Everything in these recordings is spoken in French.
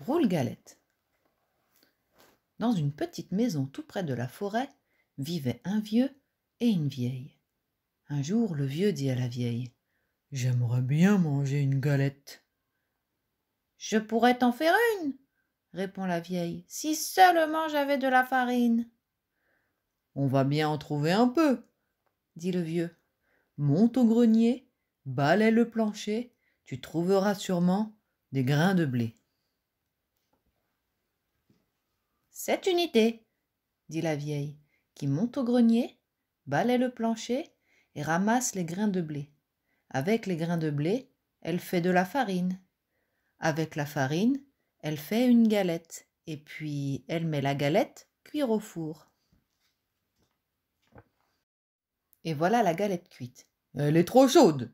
Roule-Galette. Dans une petite maison tout près de la forêt vivaient un vieux et une vieille. Un jour, le vieux dit à la vieille J'aimerais bien manger une galette. Je pourrais t'en faire une, répond la vieille, si seulement j'avais de la farine. On va bien en trouver un peu, dit le vieux. Monte au grenier, balaie le plancher, tu trouveras sûrement des grains de blé. Cette unité dit la vieille, qui monte au grenier, balaie le plancher et ramasse les grains de blé. Avec les grains de blé, elle fait de la farine. Avec la farine, elle fait une galette, et puis elle met la galette cuire au four. Et voilà la galette cuite. Elle est trop chaude,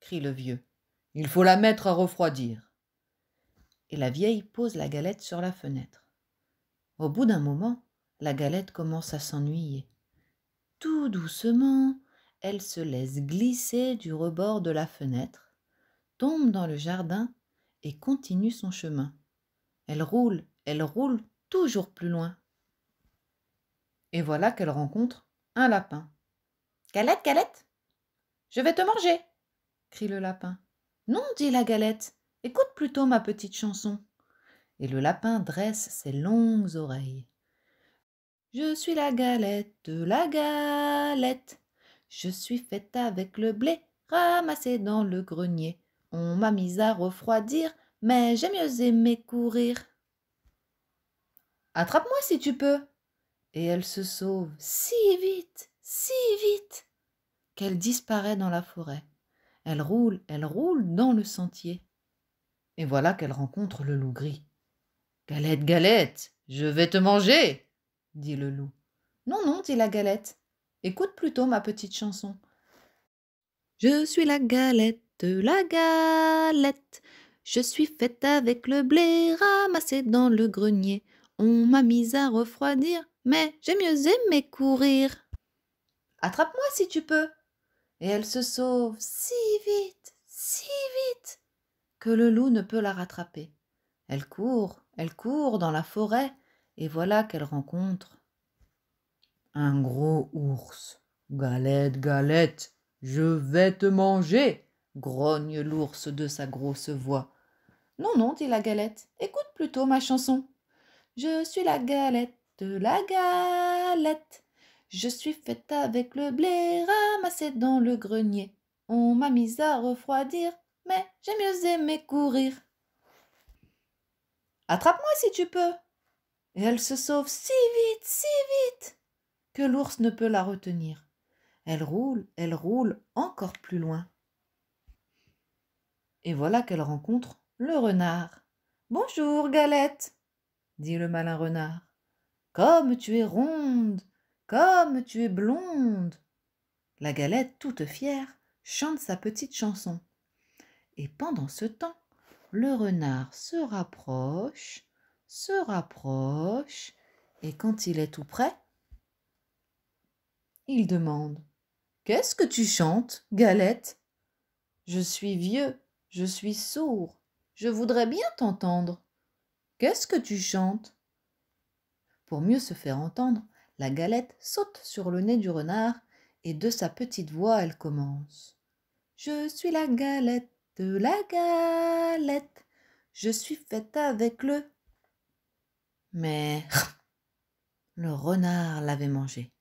crie le vieux. Il faut la mettre à refroidir. Et la vieille pose la galette sur la fenêtre. Au bout d'un moment, la galette commence à s'ennuyer. Tout doucement, elle se laisse glisser du rebord de la fenêtre, tombe dans le jardin et continue son chemin. Elle roule, elle roule toujours plus loin. Et voilà qu'elle rencontre un lapin. Galette, galette, je vais te manger, crie le lapin. Non, dit la galette, écoute plutôt ma petite chanson et le lapin dresse ses longues oreilles. Je suis la galette, la galette. Je suis faite avec le blé ramassé dans le grenier. On m'a mise à refroidir, mais j'ai mieux aimé courir. Attrape-moi si tu peux. Et elle se sauve si vite, si vite, qu'elle disparaît dans la forêt. Elle roule, elle roule dans le sentier. Et voilà qu'elle rencontre le loup gris. Galette, galette, je vais te manger, dit le loup. Non, non, dit la galette. Écoute plutôt ma petite chanson. Je suis la galette, la galette. Je suis faite avec le blé ramassé dans le grenier. On m'a mise à refroidir, mais j'ai mieux aimé courir. Attrape-moi si tu peux. Et elle se sauve si vite, si vite, que le loup ne peut la rattraper. Elle court, elle court dans la forêt, et voilà qu'elle rencontre un gros ours. Galette, galette, je vais te manger, grogne l'ours de sa grosse voix. Non, non, dit la galette, écoute plutôt ma chanson. Je suis la galette, la galette. Je suis faite avec le blé ramassé dans le grenier. On m'a mise à refroidir, mais j'ai mieux aimé courir. Attrape-moi si tu peux. Et elle se sauve si vite, si vite, que l'ours ne peut la retenir. Elle roule, elle roule encore plus loin. Et voilà qu'elle rencontre le renard. Bonjour, Galette, dit le malin renard. Comme tu es ronde, comme tu es blonde. La galette, toute fière, chante sa petite chanson. Et pendant ce temps, le renard se rapproche, se rapproche, et quand il est tout près, il demande Qu'est-ce que tu chantes, Galette Je suis vieux, je suis sourd, je voudrais bien t'entendre. Qu'est-ce que tu chantes Pour mieux se faire entendre, la galette saute sur le nez du renard et de sa petite voix elle commence. Je suis la galette, de la galette. Je suis faite avec le. Mais le renard l'avait mangé.